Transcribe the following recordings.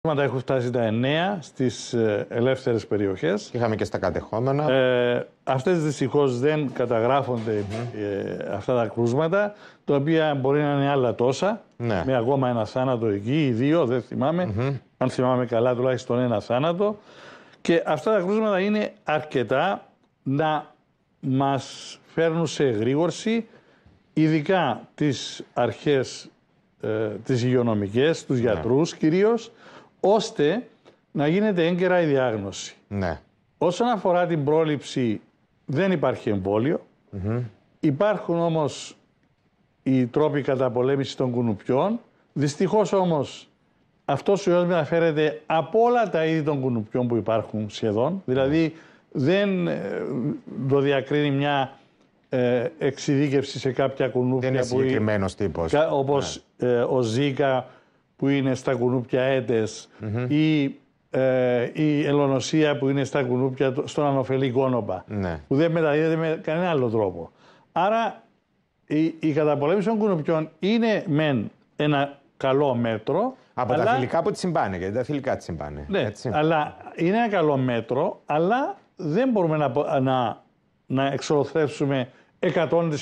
τα έχουν φτάσει τα εννέα στις ε, ελεύθερες περιοχές. Είχαμε και στα κατεχόμενα. Ε, αυτές δυστυχώς δεν καταγραφονται ε, αυτά τα κρούσματα, τα οποία μπορεί να είναι άλλα τόσα, ναι. με ακόμα ένα θάνατο εκεί ή δύο, δεν θυμαμαι Αν θυμάμαι καλά τουλάχιστον ένα θάνατο. Και αυτά τα κρούσματα είναι αρκετά να μας φέρνουν σε εγρήγορση, ειδικά τις αρχές, ε, τις υγειονομικές, τους ναι. γιατρούς ώστε να γίνεται έγκαιρα η διάγνωση. Ναι. Όσον αφορά την πρόληψη δεν υπάρχει Υπάρχουν όμως οι τρόποι καταπολέμησης των κουνουπιών. Δυστυχώς όμως αυτός ο ιός μεταφέρεται από όλα τα είδη των κουνουπιών που υπάρχουν σχεδόν. Δηλαδή δεν ε, το διακρίνει μια ε, εξειδίκευση σε κάποια κουνούπια. Δεν είναι συγκεκριμένος τύπος. Όπως ναι. ε, ο Ζήκα, που είναι στα κουνούπια έτες, mm-hmm. ή ε, η ελονοσία που είναι στα κουνούπια στον ανοφελή γόνοπα ναι. που δεν μεταδίδεται με κανένα άλλο τρόπο. Άρα η, η καταπολέμηση των κουνουπιών είναι μεν ένα καλό μέτρο. Από αλλά... τα θηλυκά που τη συμπάνε, γιατί τα θηλυκά τη συμπάνε. Ναι, Έτσι. αλλά είναι ένα καλό μέτρο, αλλά δεν μπορούμε να, να, να 100%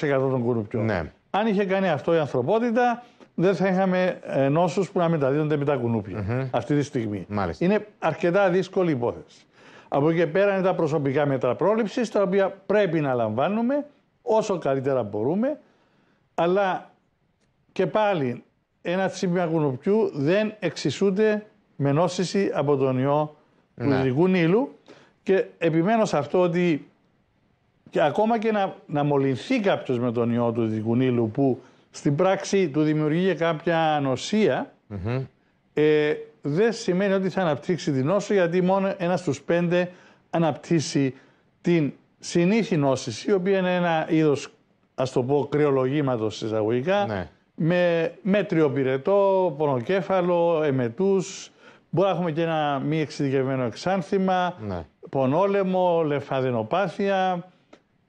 των κουνουπιών. Ναι. Αν είχε κάνει αυτό η ανθρωπότητα, δεν θα είχαμε ε, νόσους που να μεταδίδονται με τα κουνουπια αυτή τη στιγμή. Μάλιστα. Είναι αρκετά δύσκολη υπόθεση. Από εκεί πέρα είναι τα προσωπικά μέτρα πρόληψης, τα οποία πρέπει να λαμβάνουμε όσο καλύτερα μπορούμε, αλλά και πάλι ένα τσίπημα κουνουπιού δεν εξισούται με νόσηση από τον ιό του ναι. ειδικού νείλου και επιμένω σε αυτό ότι και ακόμα και να, να μολυνθεί κάποιος με τον ιό του ειδικού νείλου που στην πράξη του δημιουργεί νοσία, ε, δεν σημαίνει ότι θα αναπτύξει την νόσο, γιατί μόνο ένας στους πέντε αναπτύσσει την συνήθι νόση, η οποία είναι ένα είδος, ας το πω, κρυολογήματος εισαγωγικά, ναι. με μέτριο πυρετό, πονοκέφαλο, εμετούς, Μπορεί να έχουμε και ένα μη εξειδικευμένο εξάνθημα, ναι. πονόλεμο, λεφαδενοπάθεια,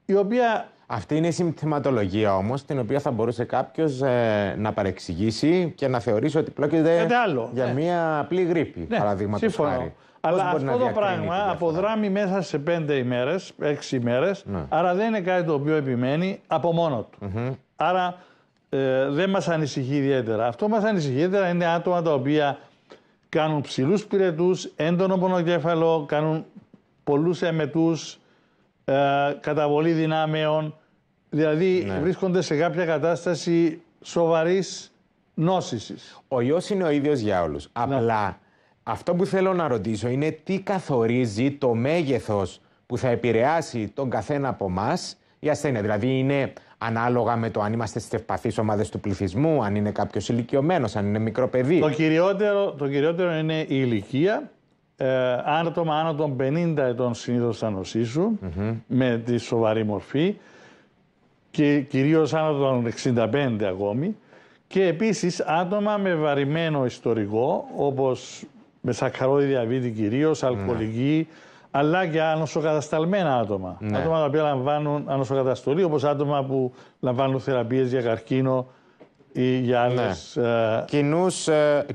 η οποία αυτή είναι η συμπτυματολογία όμως, την οποία θα μπορούσε κάποιος ε, να παρεξηγήσει και να θεωρήσει ότι πρόκειται για ναι. μία απλή γρήπη, ναι, παραδείγματος χάρη. Αλλά αυτό το πράγμα αποδράμει μέσα σε πέντε ημέρες, έξι ημέρες. Ναι. Άρα δεν είναι κάτι το οποίο επιμένει από μόνο του. Άρα ε, δεν μας ανησυχεί ιδιαίτερα. Αυτό μας ανησυχεί ιδιαίτερα είναι άτομα τα οποία κάνουν ψηλούς πυρετούς, έντονο πονοκέφαλο, κάνουν πολλούς εμετού ε, καταβολή δυνάμεων. Δηλαδή ναι. βρίσκονται σε κάποια κατάσταση σοβαρής νόσησης. Ο ιό είναι ο ίδιος για όλους. Ναι. Απλά αυτό που θέλω να ρωτήσω είναι τι καθορίζει το μέγεθος που θα επηρεάσει τον καθένα από εμάς η ασθένεια. Δηλαδή είναι ανάλογα με το αν είμαστε στις ευπαθείς ομάδες του πληθυσμού, αν είναι κάποιος ηλικιωμένος, αν είναι μικρό παιδί. Το κυριότερο, το κυριότερο είναι η ηλικία ε, άτομα άνω των 50 ετών συνήθως θα νοσησουν με τη σοβαρή μορφή και κυρίως άνω των 65 ακόμη και επίσης άτομα με βαρημένο ιστορικό όπως με σακαρόδι διαβήτη κυρίως, ναι. αλλά και ανοσοκατασταλμένα άτομα. Mm-hmm. Άτομα τα οποία λαμβάνουν ανοσοκαταστολή όπως άτομα που λαμβάνουν θεραπείες για καρκίνο ή για ναι. ε, Κοινούς, ε,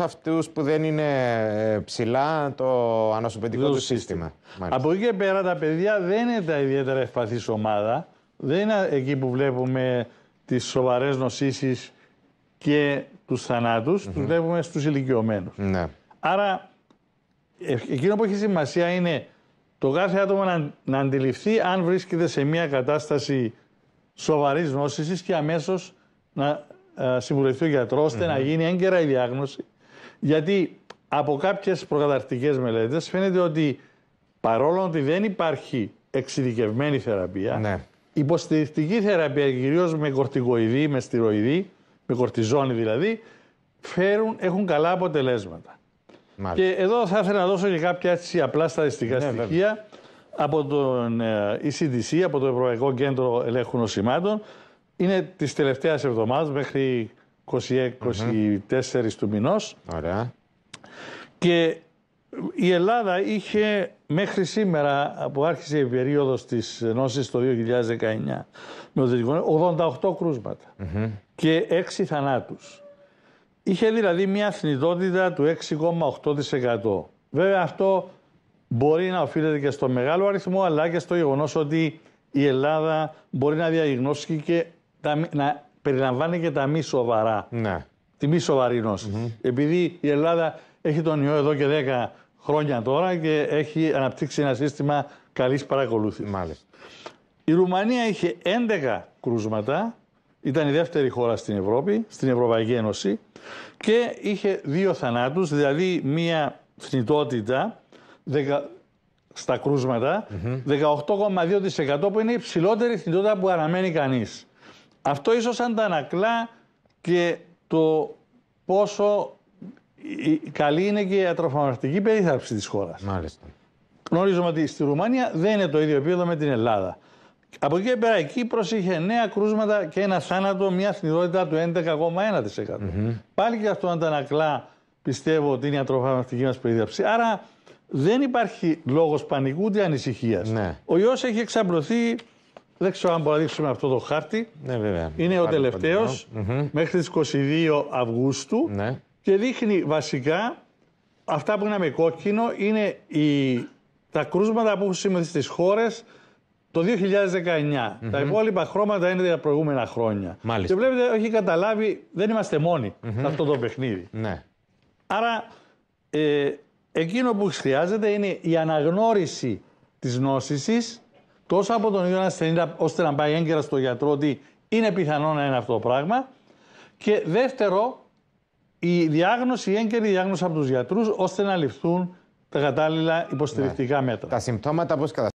αυτούς που δεν είναι ε, ψηλά το ανασωπεντικό του σύστημα. Από εκεί και πέρα τα παιδιά δεν είναι τα ιδιαίτερα ευπαθής ομάδα. Δεν είναι εκεί που βλέπουμε τις σοβαρές νοσήσεις και τους θανάτους. Mm Τους βλέπουμε στους ηλικιωμένους. Ναι. Άρα εκείνο που έχει σημασία είναι το κάθε άτομο να, αντιληφθεί αν βρίσκεται σε μια κατάσταση σοβαρής και αμέσως να ε, συμβουλευτεί ο γιατρο ωστε να γίνει έγκαιρα η διάγνωση. Γιατί από κάποιες προκαταρκτικέ μελέτες φαίνεται ότι παρόλο ότι δεν υπάρχει εξειδικευμένη θεραπεία, η ναι. υποστηρικτική θεραπεία κυρίως με κορτικοειδή, με στηροειδή, με κορτιζόνη δηλαδή, φέρουν, έχουν καλά αποτελέσματα. Και εδώ θα ήθελα να δώσω και κάποια έτσι απλά στατιστικά ναι, στοιχεία από τον ECDC, ε, από το Ευρωπαϊκό Κέντρο Ελέγχου Νοσημάτων, είναι της τελευταίας εβδομάδας μέχρι 24 του μηνός. Ωραία. Και η Ελλάδα είχε μέχρι σήμερα που άρχισε η περίοδος της νόσης το 2019 με 88 κρουσματα και 6 θανάτους. Είχε δηλαδή μια θνητότητα του 6,8%. Βέβαια αυτό μπορεί να οφείλεται και στο μεγάλο αριθμό αλλά και στο γεγονός ότι η Ελλάδα μπορεί να διαγνώσει και τα, να περιλαμβάνει και τα μη σοβαρά. Ναι. Τη μη σοβαρή mm Επειδή η Ελλάδα έχει τον ιό εδώ και 10 χρόνια τώρα και έχει αναπτύξει ένα σύστημα καλής παρακολούθησης. Μάλιστα. Η Ρουμανία είχε 11 κρούσματα, ήταν η δεύτερη χώρα στην Ευρώπη, στην Ευρωπαϊκή Ένωση και είχε δύο θανάτους, δηλαδή μία θνητότητα δεκα... στα κρουσματα 18,2% που είναι η ψηλότερη θνητότητα που αναμένει κανείς. Αυτό ίσως αντανακλά και το πόσο καλή είναι και η ατροφαρμακευτική περίθαλψη της χώρας. Μάλιστα. Γνωρίζουμε ότι στη Ρουμάνια δεν είναι το ίδιο επίπεδο με την Ελλάδα. Από εκεί πέρα η Κύπρος είχε 9 κρούσματα και ένα θάνατο, μια θνηρότητα του 11,1%. Mm -hmm. Πάλι και αυτό αντανακλά πιστεύω ότι η ιατροφαρμακευτική μας περίθαλψη. Άρα δεν υπάρχει λόγος πανικού ούτε ανησυχίας. Ναι. Ο ιός έχει εξαπλωθεί δεν ξέρω αν μπορούμε να δείξουμε αυτό το χάρτη. Ναι, βέβαια. Είναι ο τελευταίο μέχρι τις 22 Αυγούστου. Ναι. Και δείχνει βασικά αυτά που είναι με κόκκινο είναι τα κρούσματα που έχουν σημειωθεί στις χώρες το 2019. Mm-hmm. Τα υπόλοιπα χρώματα είναι τα προηγούμενα χρόνια. Μάλιστα. Και βλέπετε, έχει καταλάβει, δεν είμαστε σε αυτό το παιχνίδι. Ναι. Άρα, ε, εκείνο που χρειάζεται είναι η αναγνώριση της νόσησης τόσο από τον ίδιο ασθενή ώστε να πάει έγκαιρα στο γιατρό ότι είναι πιθανό να είναι αυτό το πράγμα. Και δεύτερο, η διάγνωση, η έγκαιρη διάγνωση από τους γιατρούς ώστε να ληφθούν τα κατάλληλα υποστηρικτικά ναι. μέτρα. Τα συμπτώματα πώς καταστρέφουν.